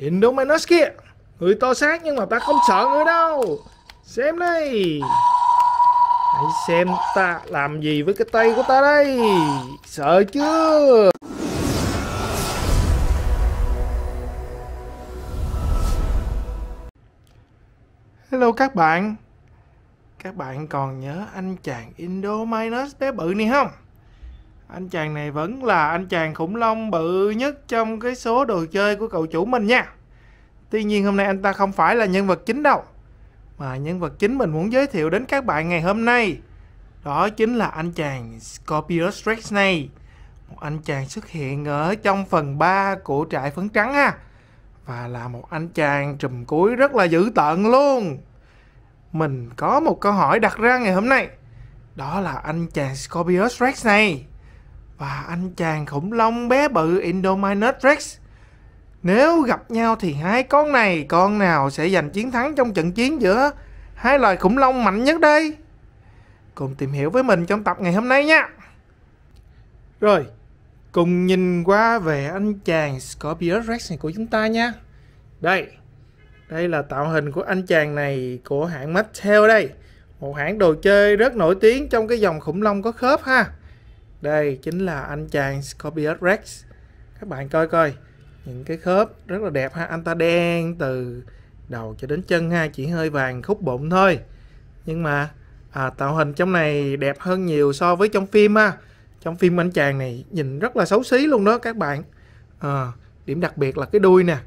Indominus kia Người to xác nhưng mà ta không sợ người đâu Xem đây Hãy xem ta làm gì với cái tay của ta đây Sợ chưa Hello các bạn Các bạn còn nhớ anh chàng Indominus bé bự này không? anh chàng này vẫn là anh chàng khủng long bự nhất trong cái số đồ chơi của cậu chủ mình nha tuy nhiên hôm nay anh ta không phải là nhân vật chính đâu mà nhân vật chính mình muốn giới thiệu đến các bạn ngày hôm nay đó chính là anh chàng Scorpius Rex này một anh chàng xuất hiện ở trong phần 3 của trại phấn trắng ha và là một anh chàng trùm cuối rất là dữ tợn luôn mình có một câu hỏi đặt ra ngày hôm nay đó là anh chàng Scorpius Rex này và anh chàng khủng long bé bự Indominus Rex. Nếu gặp nhau thì hai con này con nào sẽ giành chiến thắng trong trận chiến giữa hai loài khủng long mạnh nhất đây? Cùng tìm hiểu với mình trong tập ngày hôm nay nhé. Rồi, cùng nhìn qua về anh chàng Scorpius Rex này của chúng ta nha. Đây, đây là tạo hình của anh chàng này của hãng Mattel đây. Một hãng đồ chơi rất nổi tiếng trong cái dòng khủng long có khớp ha đây chính là anh chàng Scorpius Rex các bạn coi coi những cái khớp rất là đẹp ha anh ta đen từ đầu cho đến chân ha chỉ hơi vàng khúc bụng thôi nhưng mà à, tạo hình trong này đẹp hơn nhiều so với trong phim ha trong phim anh chàng này nhìn rất là xấu xí luôn đó các bạn à, điểm đặc biệt là cái đuôi nè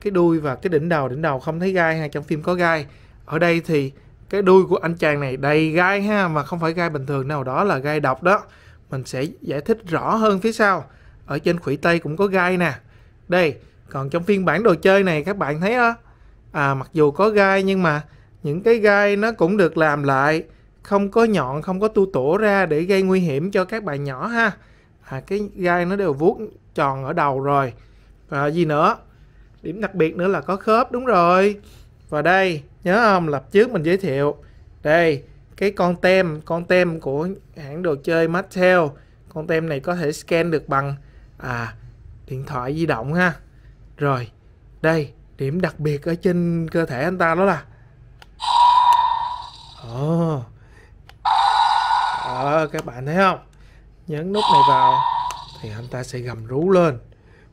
cái đuôi và cái đỉnh đầu đỉnh đầu không thấy gai ha trong phim có gai ở đây thì cái đuôi của anh chàng này đầy gai ha mà không phải gai bình thường nào đó là gai độc đó mình sẽ giải thích rõ hơn phía sau ở trên khuỷu tây cũng có gai nè đây còn trong phiên bản đồ chơi này các bạn thấy á à, mặc dù có gai nhưng mà những cái gai nó cũng được làm lại không có nhọn không có tu tổ ra để gây nguy hiểm cho các bạn nhỏ ha à, cái gai nó đều vuốt tròn ở đầu rồi và gì nữa điểm đặc biệt nữa là có khớp đúng rồi và đây nhớ không lập trước mình giới thiệu đây cái con tem con tem của hãng đồ chơi Mattel con tem này có thể scan được bằng à điện thoại di động ha rồi đây điểm đặc biệt ở trên cơ thể anh ta đó là ồ oh. ờ, các bạn thấy không nhấn nút này vào thì anh ta sẽ gầm rú lên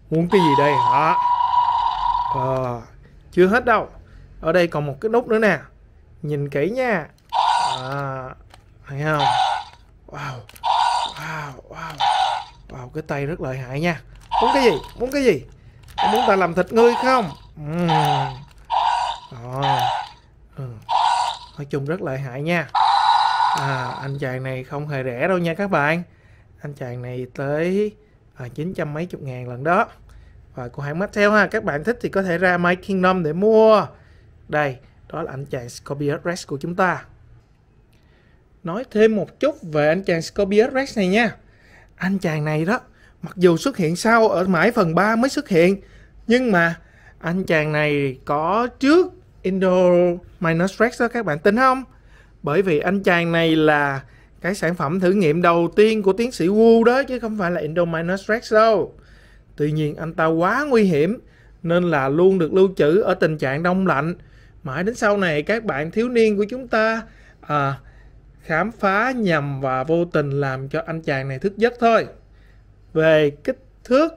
muốn cái gì đây hả ờ, chưa hết đâu ở đây còn một cái nút nữa nè nhìn kỹ nha à, thấy không wow wow wow wow cái tay rất lợi hại nha muốn cái gì muốn cái gì Ông muốn ta làm thịt ngươi không uhm. ừ. nói chung rất lợi hại nha à, anh chàng này không hề rẻ đâu nha các bạn anh chàng này tới à, 900 mấy chục ngàn lần đó và của hãng Mattel ha các bạn thích thì có thể ra My Kingdom để mua đây đó là anh chàng Scorpius Rex của chúng ta nói thêm một chút về anh chàng Scorpius Rex này nha. Anh chàng này đó, mặc dù xuất hiện sau ở mãi phần 3 mới xuất hiện, nhưng mà anh chàng này có trước Indo Minus Rex đó các bạn tin không? Bởi vì anh chàng này là cái sản phẩm thử nghiệm đầu tiên của tiến sĩ Wu đó chứ không phải là Indo Minus Rex đâu. Tuy nhiên anh ta quá nguy hiểm nên là luôn được lưu trữ ở tình trạng đông lạnh. Mãi đến sau này các bạn thiếu niên của chúng ta à, khám phá nhầm và vô tình làm cho anh chàng này thức giấc thôi về kích thước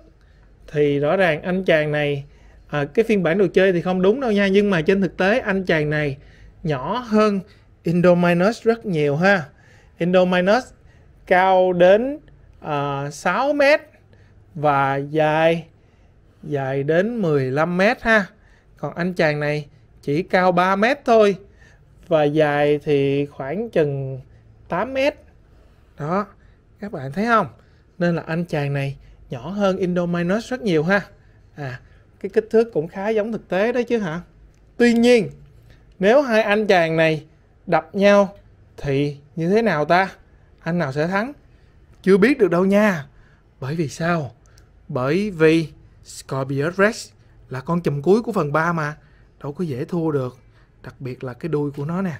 thì rõ ràng anh chàng này à, cái phiên bản đồ chơi thì không đúng đâu nha nhưng mà trên thực tế anh chàng này nhỏ hơn Indominus rất nhiều ha Indominus cao đến à, 6 mét và dài dài đến 15 mét ha còn anh chàng này chỉ cao 3 mét thôi và dài thì khoảng chừng 8 mét đó các bạn thấy không nên là anh chàng này nhỏ hơn Indominus rất nhiều ha à cái kích thước cũng khá giống thực tế đó chứ hả tuy nhiên nếu hai anh chàng này đập nhau thì như thế nào ta anh nào sẽ thắng chưa biết được đâu nha bởi vì sao bởi vì Scorpius Rex là con chùm cuối của phần 3 mà đâu có dễ thua được đặc biệt là cái đuôi của nó nè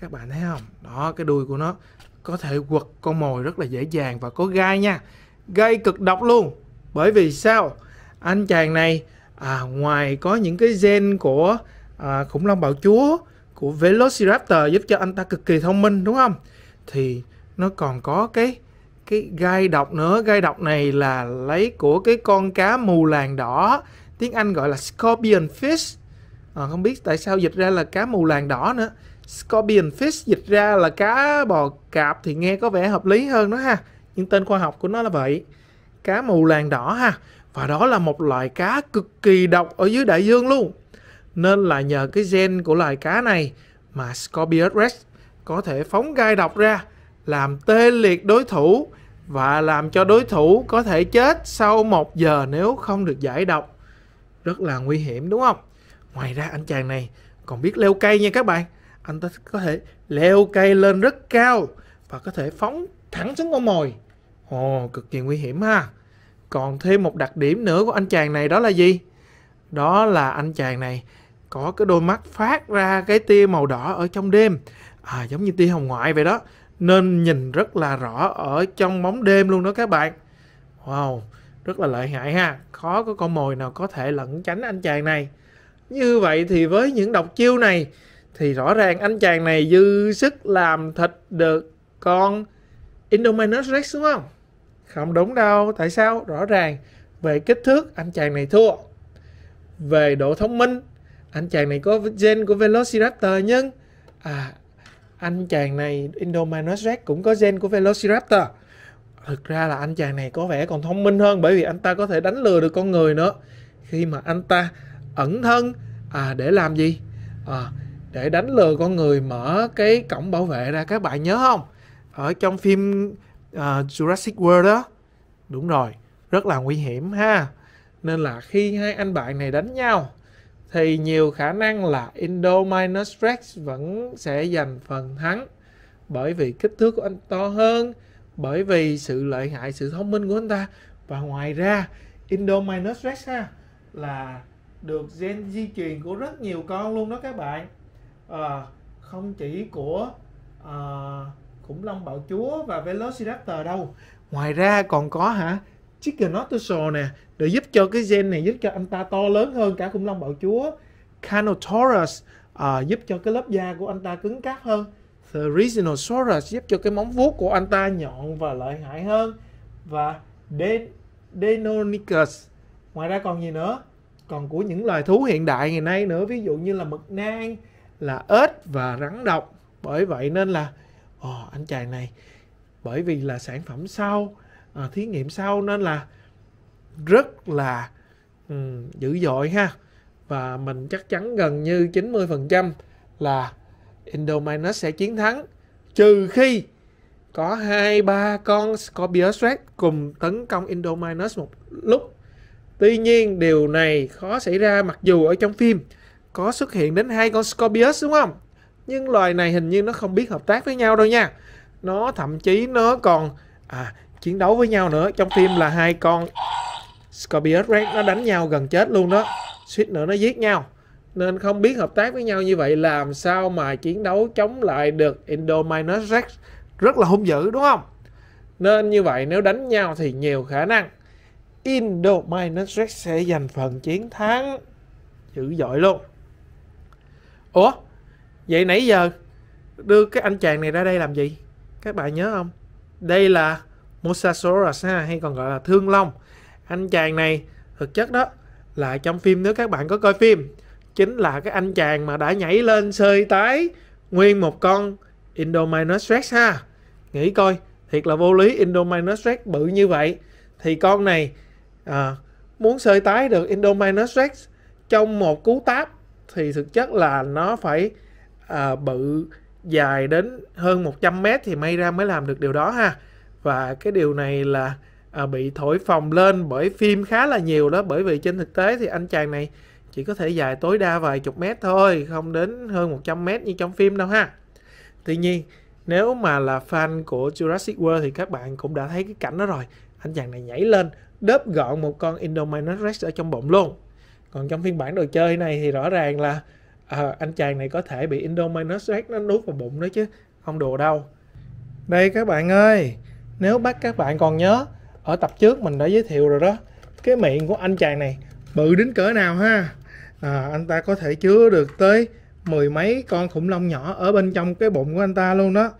các bạn thấy không đó cái đuôi của nó có thể quật con mồi rất là dễ dàng và có gai nha gai cực độc luôn bởi vì sao anh chàng này à, ngoài có những cái gen của à, khủng long bạo chúa của Velociraptor giúp cho anh ta cực kỳ thông minh đúng không thì nó còn có cái cái gai độc nữa gai độc này là lấy của cái con cá mù làng đỏ tiếng Anh gọi là scorpion fish à, không biết tại sao dịch ra là cá mù làng đỏ nữa scorpion fish dịch ra là cá bò cạp thì nghe có vẻ hợp lý hơn đó ha nhưng tên khoa học của nó là vậy cá mù làng đỏ ha và đó là một loại cá cực kỳ độc ở dưới đại dương luôn nên là nhờ cái gen của loài cá này mà Scorpius Rex có thể phóng gai độc ra làm tê liệt đối thủ và làm cho đối thủ có thể chết sau một giờ nếu không được giải độc. Rất là nguy hiểm đúng không? Ngoài ra anh chàng này còn biết leo cây nha các bạn. Anh ta có thể leo cây lên rất cao và có thể phóng thẳng xuống con mồi. Ồ, oh, cực kỳ nguy hiểm ha. Còn thêm một đặc điểm nữa của anh chàng này đó là gì? Đó là anh chàng này có cái đôi mắt phát ra cái tia màu đỏ ở trong đêm. À, giống như tia hồng ngoại vậy đó. Nên nhìn rất là rõ ở trong bóng đêm luôn đó các bạn. Wow, rất là lợi hại ha. Khó có con mồi nào có thể lẩn tránh anh chàng này. Như vậy thì với những độc chiêu này thì rõ ràng anh chàng này dư sức làm thịt được con Indominus Rex đúng không? Không đúng đâu, tại sao? Rõ ràng về kích thước anh chàng này thua. Về độ thông minh, anh chàng này có gen của Velociraptor nhưng à anh chàng này Indominus Rex cũng có gen của Velociraptor. Thực ra là anh chàng này có vẻ còn thông minh hơn bởi vì anh ta có thể đánh lừa được con người nữa. Khi mà anh ta ẩn thân à, để làm gì à, để đánh lừa con người mở cái cổng bảo vệ ra các bạn nhớ không ở trong phim uh, Jurassic World đó đúng rồi rất là nguy hiểm ha nên là khi hai anh bạn này đánh nhau thì nhiều khả năng là Indo minus Rex vẫn sẽ giành phần thắng bởi vì kích thước của anh to hơn bởi vì sự lợi hại sự thông minh của anh ta và ngoài ra Indo minus Rex ha là được gen di truyền của rất nhiều con luôn đó các bạn à, không chỉ của à, khủng long bạo chúa và velociraptor đâu ngoài ra còn có hả Chicanotosaur nè để giúp cho cái gen này giúp cho anh ta to lớn hơn cả khủng long bạo chúa Canotaurus à, giúp cho cái lớp da của anh ta cứng cáp hơn Therizinosaurus giúp cho cái móng vuốt của anh ta nhọn và lợi hại hơn và Den Deinonychus ngoài ra còn gì nữa còn của những loài thú hiện đại ngày nay nữa ví dụ như là mực nang là ếch và rắn độc bởi vậy nên là oh, anh chàng này bởi vì là sản phẩm sau à, thí nghiệm sau nên là rất là um, dữ dội ha và mình chắc chắn gần như 90% là Indominus sẽ chiến thắng trừ khi có hai ba con Scorpius Rex cùng tấn công Indominus một lúc Tuy nhiên điều này khó xảy ra mặc dù ở trong phim có xuất hiện đến hai con Scorpius đúng không? Nhưng loài này hình như nó không biết hợp tác với nhau đâu nha. Nó thậm chí nó còn à, chiến đấu với nhau nữa. Trong phim là hai con Scorpius Rex nó đánh nhau gần chết luôn đó. Suýt nữa nó giết nhau. Nên không biết hợp tác với nhau như vậy làm sao mà chiến đấu chống lại được Indominus Rex rất là hung dữ đúng không? Nên như vậy nếu đánh nhau thì nhiều khả năng Indo Minus Rex sẽ giành phần chiến thắng dữ dội luôn Ủa Vậy nãy giờ Đưa cái anh chàng này ra đây làm gì Các bạn nhớ không Đây là Mosasaurus ha, hay còn gọi là Thương Long Anh chàng này thực chất đó là trong phim nếu các bạn có coi phim chính là cái anh chàng mà đã nhảy lên sơi tái nguyên một con Indominus Rex ha. Nghĩ coi, thiệt là vô lý Indominus Rex bự như vậy thì con này à, muốn sợi tái được Indominus Rex trong một cú táp thì thực chất là nó phải à, bự dài đến hơn 100 mét thì may ra mới làm được điều đó ha và cái điều này là à, bị thổi phồng lên bởi phim khá là nhiều đó bởi vì trên thực tế thì anh chàng này chỉ có thể dài tối đa vài chục mét thôi không đến hơn 100 mét như trong phim đâu ha tuy nhiên nếu mà là fan của Jurassic World thì các bạn cũng đã thấy cái cảnh đó rồi anh chàng này nhảy lên đớp gọn một con Indominus Rex ở trong bụng luôn còn trong phiên bản đồ chơi này thì rõ ràng là à, anh chàng này có thể bị Indominus Rex nó nuốt vào bụng nữa chứ không đùa đâu đây các bạn ơi nếu bắt các bạn còn nhớ ở tập trước mình đã giới thiệu rồi đó cái miệng của anh chàng này bự đến cỡ nào ha à, anh ta có thể chứa được tới mười mấy con khủng long nhỏ ở bên trong cái bụng của anh ta luôn đó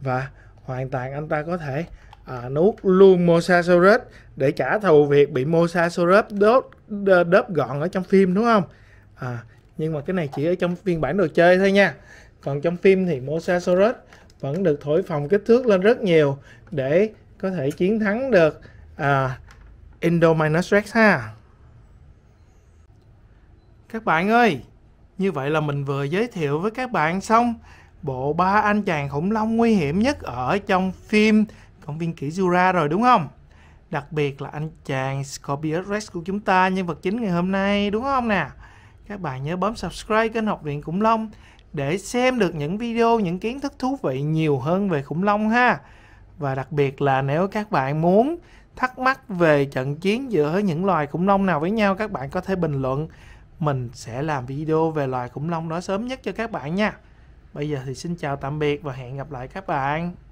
và hoàn toàn anh ta có thể à, nuốt luôn Mosasaurus để trả thù việc bị Mosasaurus đốt đớp gọn ở trong phim đúng không? À, nhưng mà cái này chỉ ở trong phiên bản đồ chơi thôi nha. Còn trong phim thì Mosasaurus vẫn được thổi phồng kích thước lên rất nhiều để có thể chiến thắng được à, Indominus Rex ha. Các bạn ơi, như vậy là mình vừa giới thiệu với các bạn xong bộ ba anh chàng khủng long nguy hiểm nhất ở trong phim phóng viên kỹ Jura rồi đúng không? Đặc biệt là anh chàng Scorpius Rex của chúng ta, nhân vật chính ngày hôm nay đúng không nè? Các bạn nhớ bấm subscribe kênh Học viện Khủng Long để xem được những video, những kiến thức thú vị nhiều hơn về khủng long ha. Và đặc biệt là nếu các bạn muốn thắc mắc về trận chiến giữa những loài khủng long nào với nhau các bạn có thể bình luận. Mình sẽ làm video về loài khủng long đó sớm nhất cho các bạn nha. Bây giờ thì xin chào tạm biệt và hẹn gặp lại các bạn.